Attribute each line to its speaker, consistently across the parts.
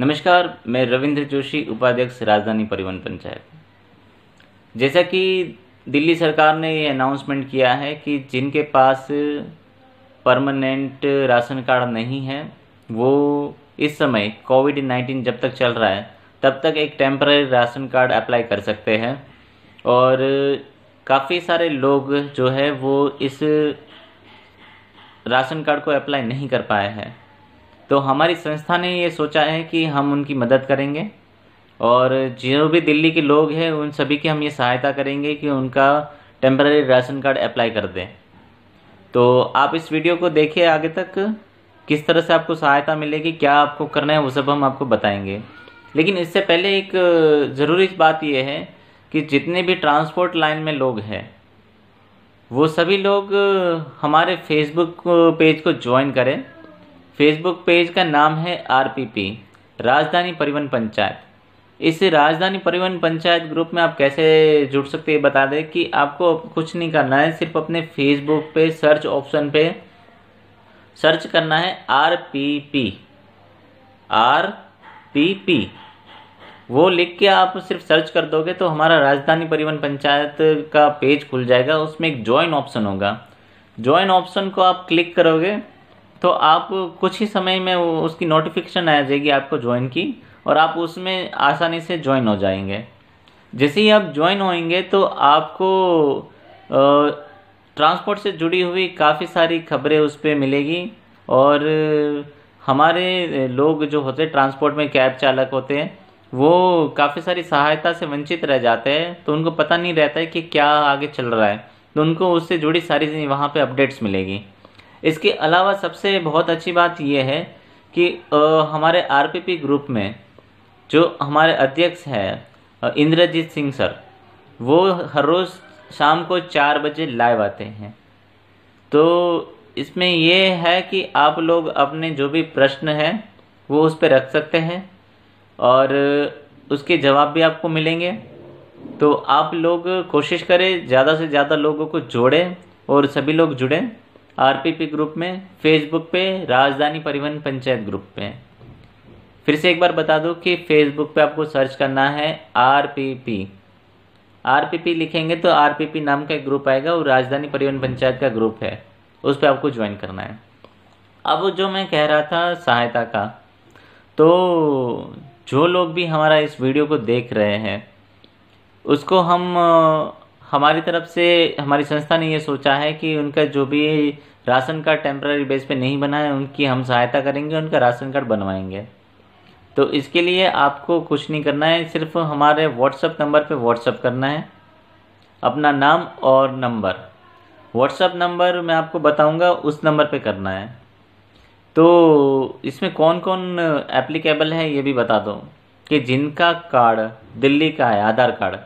Speaker 1: नमस्कार मैं रविंद्र जोशी उपाध्यक्ष राजधानी परिवहन पंचायत जैसा कि दिल्ली सरकार ने ये अनाउंसमेंट किया है कि जिनके पास परमानेंट राशन कार्ड नहीं है वो इस समय कोविड नाइन्टीन जब तक चल रहा है तब तक एक टेम्पररी राशन कार्ड अप्लाई कर सकते हैं और काफ़ी सारे लोग जो है वो इस राशन कार्ड को अप्लाई नहीं कर पाए हैं तो हमारी संस्था ने ये सोचा है कि हम उनकी मदद करेंगे और जो भी दिल्ली के लोग हैं उन सभी की हम ये सहायता करेंगे कि उनका टेम्प्रेरी राशन कार्ड अप्लाई कर दें तो आप इस वीडियो को देखिए आगे तक किस तरह से आपको सहायता मिलेगी क्या आपको करना है वो सब हम आपको बताएंगे लेकिन इससे पहले एक ज़रूरी बात यह है कि जितने भी ट्रांसपोर्ट लाइन में लोग हैं वो सभी लोग हमारे फेसबुक पेज को ज्वाइन करें फेसबुक पेज का नाम है आरपीपी राजधानी परिवहन पंचायत इस राजधानी परिवहन पंचायत ग्रुप में आप कैसे जुड़ सकते हैं बता दें कि आपको कुछ नहीं करना है सिर्फ अपने फेसबुक पे सर्च ऑप्शन पे सर्च करना है R P P R P P वो लिख के आप सिर्फ सर्च कर दोगे तो हमारा राजधानी परिवहन पंचायत का पेज खुल जाएगा उसमें एक ज्वाइन ऑप्शन होगा ज्वाइन ऑप्शन को आप क्लिक करोगे तो आप कुछ ही समय में उसकी नोटिफिकेशन आ जाएगी आपको ज्वाइन की और आप उसमें आसानी से ज्वाइन हो जाएंगे जैसे ही आप ज्वाइन होंगे तो आपको ट्रांसपोर्ट से जुड़ी हुई काफ़ी सारी खबरें उस पर मिलेगी और हमारे लोग जो होते हैं ट्रांसपोर्ट में कैब चालक होते हैं वो काफ़ी सारी सहायता से वंचित रह जाते हैं तो उनको पता नहीं रहता है कि क्या आगे चल रहा है तो उनको उससे जुड़ी सारी वहाँ पे अपडेट्स मिलेगी इसके अलावा सबसे बहुत अच्छी बात यह है कि हमारे आरपीपी ग्रुप में जो हमारे अध्यक्ष हैं इंद्रजीत सिंह सर वो हर रोज़ शाम को चार बजे लाइव आते हैं तो इसमें यह है कि आप लोग अपने जो भी प्रश्न हैं वो उस पर रख सकते हैं और उसके जवाब भी आपको मिलेंगे तो आप लोग कोशिश करें ज़्यादा से ज़्यादा लोगों को जोड़ें और सभी लोग जुड़ें आरपीपी ग्रुप में फेसबुक पे राजधानी परिवहन पंचायत ग्रुप पे फिर से एक बार बता दूं कि फेसबुक पे आपको सर्च करना है आरपीपी आरपीपी लिखेंगे तो आरपीपी नाम का एक ग्रुप आएगा वो राजधानी परिवहन पंचायत का ग्रुप है उस पर आपको ज्वाइन करना है अब जो मैं कह रहा था सहायता का तो जो लोग भी हमारा इस वीडियो को देख रहे हैं उसको हम हमारी तरफ से हमारी संस्था ने ये सोचा है कि उनका जो भी राशन कार्ड टेम्प्ररी बेस पे नहीं बना है उनकी हम सहायता करेंगे उनका राशन कार्ड बनवाएंगे तो इसके लिए आपको कुछ नहीं करना है सिर्फ हमारे व्हाट्सअप नंबर पे व्हाट्सअप करना है अपना नाम और नंबर व्हाट्सअप नंबर मैं आपको बताऊंगा उस नंबर पे करना है तो इसमें कौन कौन एप्लीकेबल है ये भी बता दो कि जिनका कार्ड दिल्ली का है आधार कार्ड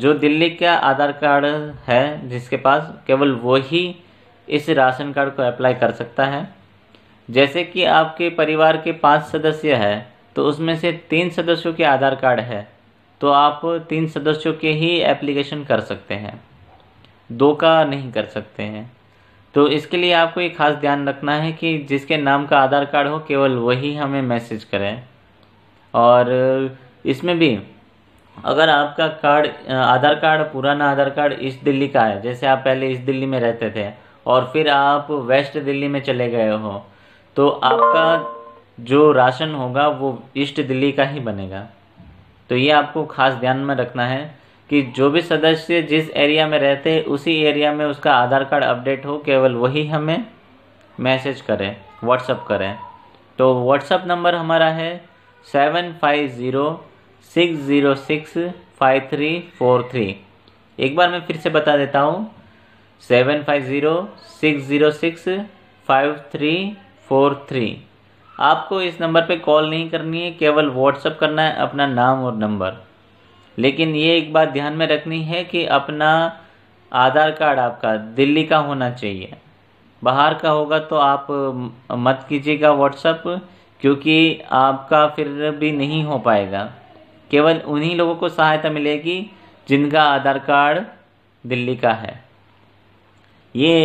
Speaker 1: जो दिल्ली का आधार कार्ड है जिसके पास केवल वही इस राशन कार्ड को अप्लाई कर सकता है जैसे कि आपके परिवार के पांच सदस्य है तो उसमें से तीन सदस्यों के आधार कार्ड है तो आप तीन सदस्यों के ही एप्लीकेशन कर सकते हैं दो का नहीं कर सकते हैं तो इसके लिए आपको ये खास ध्यान रखना है कि जिसके नाम का आधार कार्ड हो केवल वही हमें मैसेज करें और इसमें भी अगर आपका कार्ड आधार कार्ड पुराना आधार कार्ड ईस्ट दिल्ली का है जैसे आप पहले ईस्ट दिल्ली में रहते थे और फिर आप वेस्ट दिल्ली में चले गए हो तो आपका जो राशन होगा वो ईस्ट दिल्ली का ही बनेगा तो ये आपको खास ध्यान में रखना है कि जो भी सदस्य जिस एरिया में रहते हैं उसी एरिया में उसका आधार कार्ड अपडेट हो केवल वही हमें मैसेज करें व्हाट्सअप करें तो व्हाट्सअप नंबर हमारा है seven five zero six zero six five three four three एक बार मैं फिर से बता देता हूँ seven five zero six zero six five three four three आपको इस नंबर पे कॉल नहीं करनी है केवल व्हाट्सअप करना है अपना नाम और नंबर लेकिन ये एक बात ध्यान में रखनी है कि अपना आधार कार्ड आपका दिल्ली का होना चाहिए बाहर का होगा तो आप मत कीजिएगा व्हाट्सअप क्योंकि आपका फिर भी नहीं हो पाएगा केवल उन्हीं लोगों को सहायता मिलेगी जिनका आधार कार्ड दिल्ली का है ये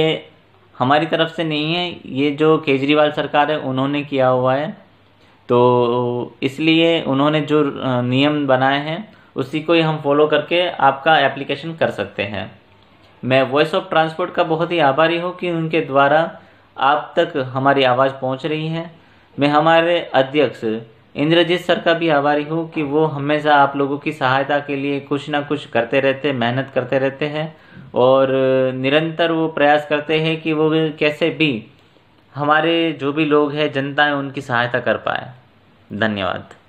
Speaker 1: हमारी तरफ से नहीं है ये जो केजरीवाल सरकार है उन्होंने किया हुआ है तो इसलिए उन्होंने जो नियम बनाए हैं उसी को ही हम फॉलो करके आपका एप्लीकेशन कर सकते हैं मैं वॉइस ऑफ ट्रांसपोर्ट का बहुत ही आभारी हूँ कि उनके द्वारा आप तक हमारी आवाज़ पहुँच रही है मैं हमारे अध्यक्ष इंद्रजीत सर का भी आभारी हूँ कि वो हमेशा आप लोगों की सहायता के लिए कुछ ना कुछ करते रहते मेहनत करते रहते हैं और निरंतर वो प्रयास करते हैं कि वो कैसे भी हमारे जो भी लोग हैं जनता है उनकी सहायता कर पाए धन्यवाद